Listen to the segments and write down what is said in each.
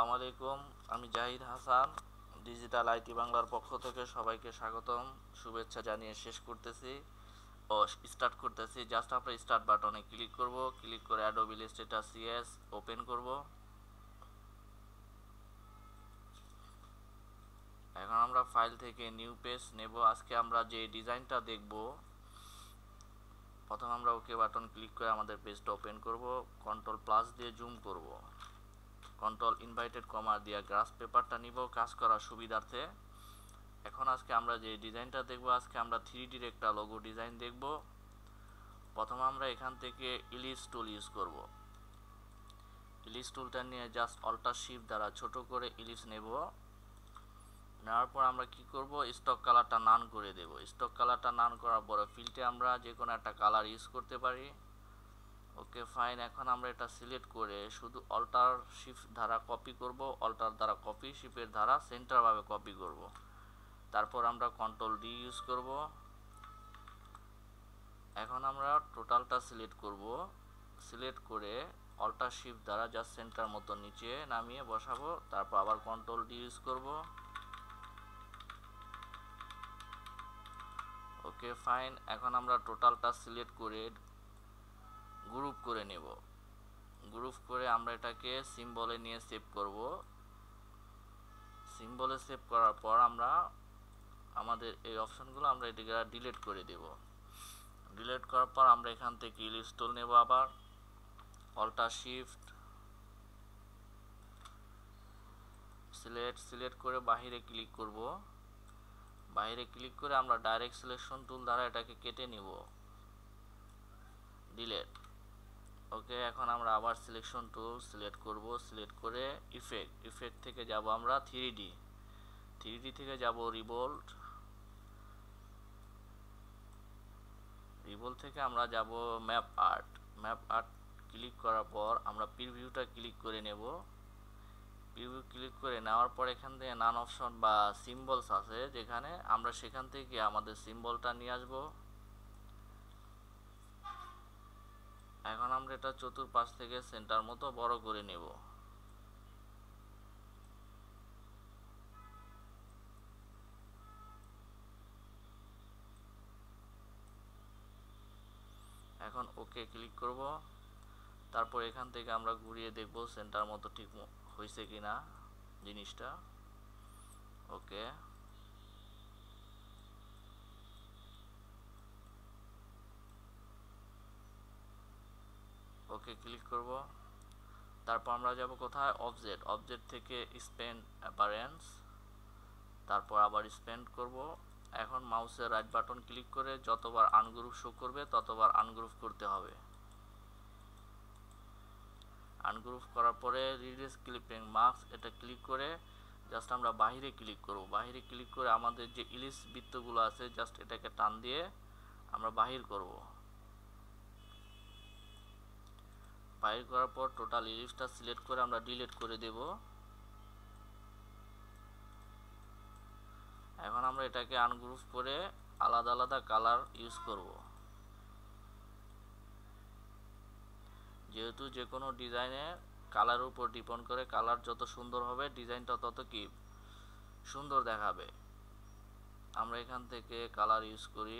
আসসালামু আলাইকুম আমি জাহিদ হাসান ডিজিটাল আইটি বাংলার পক্ষ থেকে সবাইকে স্বাগতম শুভেচ্ছা জানিয়ে শেষ করতেছি ও স্টার্ট করতেছি জাস্ট আমরা স্টার্ট বাটনে ক্লিক করব ক্লিক করে অ্যাডোবিল স্টেটাস সিএস ওপেন করব এখন আমরা ফাইল থেকে নিউ পেজ নেব আজকে আমরা যে ডিজাইনটা দেখব প্রথম আমরা ওকে বাটন ক্লিক করে আমাদের পেজটা ওপেন করব কন্ট্রোল প্লাস দিয়ে জুম করবো কন্ট্রোল ইনভাইটেড কমা দিয়া গ্রাস পেপারটা নিব কাজ করার সুবিধার্থে এখন আজকে আমরা যে ডিজাইনটা দেখব আজকে আমরা থ্রি ডির একটা লোগো ডিজাইন দেখব প্রথমে আমরা এখান থেকে ইলিশ টুল ইউজ করব ইলিশ টুলটা নিয়ে জাস্ট অল্টার শিপ দ্বারা ছোট করে ইলিশ নেব নেওয়ার পর আমরা কি করব স্টক কালারটা নান করে দেব স্টক কালারটা নান করার পরে ফিল্টে আমরা যে কোনো একটা কালার ইউজ করতে পারি ওকে ফাইন এখন আমরা এটা সিলেক্ট করে শুধু অল্টার শিফট ধারা কপি করব অল্টার দ্বারা কপি শিফের ধারা সেন্টারভাবে কপি করব তারপর আমরা কন্ট্রোল ডি ইউজ করব এখন আমরা টোটালটা সিলেক্ট করব সিলেক্ট করে অল্টার শিফট দ্বারা জাস্ট সেন্টার মতো নিচে নামিয়ে বসাবো তারপর আবার কন্ট্রোল ডি ইউজ করব ওকে ফাইন এখন আমরা টোটালটা সিলেক্ট করে গ্রুপ করে নেব গ্রুপ করে আমরা এটাকে সিম্বলে নিয়ে সেভ করব সিম্বলে সেভ করার পর আমরা আমাদের এই অপশানগুলো আমরা এটাকে ডিলিট করে দেব ডিলিট করার পর আমরা এখান থেকে ইলিস্টল নেব আবার অল্টা শিফট সিলেক্ট সিলেক্ট করে বাহিরে ক্লিক করব বাইরে ক্লিক করে আমরা ডাইরেক্ট সিলেকশন টুল দ্বারা এটাকে কেটে নিব ডিলেট ওকে এখন আমরা আবার সিলেকশন টুল সিলেক্ট করব সিলেক্ট করে ইফেক্ট ইফেক্ট থেকে যাব আমরা থ্রি ডি থ্রি ডি থেকে যাব রিবোল্ট রিবোল্ট থেকে আমরা যাব map art map art click করার পর আমরা প্রিভিউটা ক্লিক করে নেব প্রিভিউ ক্লিক করে নেওয়ার পর এখান থেকে নান অপশন বা সিম্বলস আছে যেখানে আমরা সেখান থেকে আমাদের সিম্বলটা নিয়ে আসবো এখন আমরা এটা চতুর্পাশ থেকে সেন্টার মতো বড় করে নেব এখন ওকে ক্লিক করব তারপর এখান থেকে আমরা ঘুরিয়ে দেখব সেন্টার মতো ঠিক হয়েছে কিনা জিনিসটা ওকে ওকে ক্লিক করব তারপর আমরা যাব কোথায় অবজেক্ট অবজেক্ট থেকে স্পেন্ড অ্যাপারেন্স তারপর আবার স্পেন্ড করব এখন মাউসের রাইট বাটন ক্লিক করে যতবার আনগ্রুপ শো করবে ততবার আনগ্রুপ করতে হবে আনগ্রুপ করার পরে রিডিস ক্লিপিং মাস্ক এটা ক্লিক করে জাস্ট আমরা বাহিরে ক্লিক করব বাহিরে ক্লিক করে আমাদের যে ইলিশ বৃত্তগুলো আছে জাস্ট এটাকে টান দিয়ে আমরা বাহির করবো বাইর করার পর টোটাল ইলিপসটা সিলেক্ট করে আমরা ডিলিট করে দেব এখন আমরা এটাকে আনগ্রুপ করে আলাদা আলাদা কালার ইউজ করব যেহেতু যে কোনো ডিজাইনের কালার উপর ডিপেন্ড করে কালার যত সুন্দর হবে ডিজাইনটা তত কি সুন্দর দেখাবে আমরা এখান থেকে কালার ইউজ করি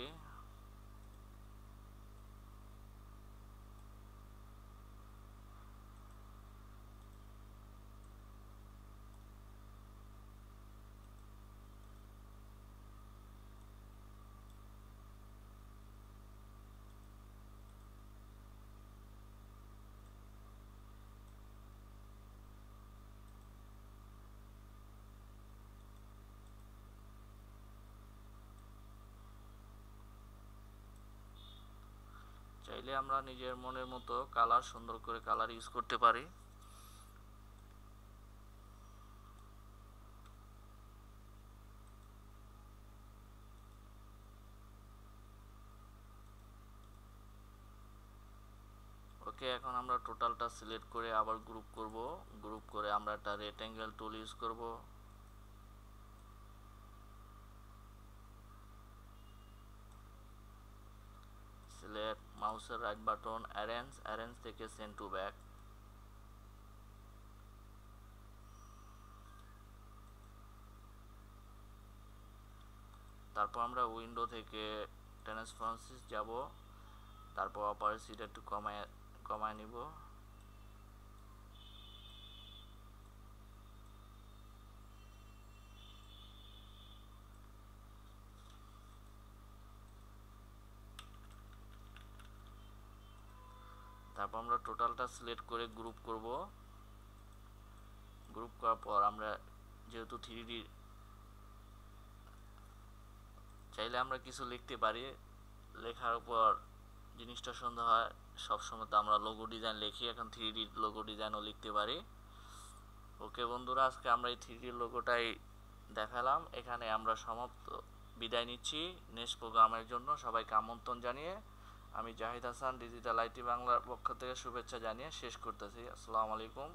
চাইলে আমরা নিজের মনের মতো কালার সুন্দর করে কালার ইউজ করতে পারি ওকে এখন আমরা টোটালটা সিলেক্ট করে আবার গ্রুপ করব গ্রুপ করে আমরা একটা রেক্ট্যাঙ্গেল টুল ইউজ করব মাউসের রাইট বাটন অ্যারেঞ্জ অ্যারেঞ্জ থেকে সেন্ড টু ব্যাক তারপর আমরা উইন্ডো থেকে ট্রান্সফারেন্সিস যাব তারপর অপারেসিটা একটু কমায় কমায় নিব তারপর আমরা টোটালটা সিলেক্ট করে গ্রুপ করব গ্রুপ করার পর আমরা যেহেতু থ্রি চাইলে আমরা কিছু লিখতে পারি লেখার উপর জিনিসটা সন্ধ্যা হয় সবসময় তো আমরা লোগো ডিজাইন লিখি এখন থ্রি ডি লোগো ডিজাইনও লিখতে পারি ওকে বন্ধুরা আজকে আমরা এই থ্রি ডি লোগোটাই দেখালাম এখানে আমরা সমাপ্ত বিদায় নিচ্ছি নেক্সট প্রোগ্রামের জন্য সবাইকে আমন্ত্রণ জানিয়ে আমি জাহিদ হাসান ডিজিটাল আইটি বাংলার পক্ষ থেকে শুভেচ্ছা জানিয়ে শেষ করতেছি আসসালামু আলাইকুম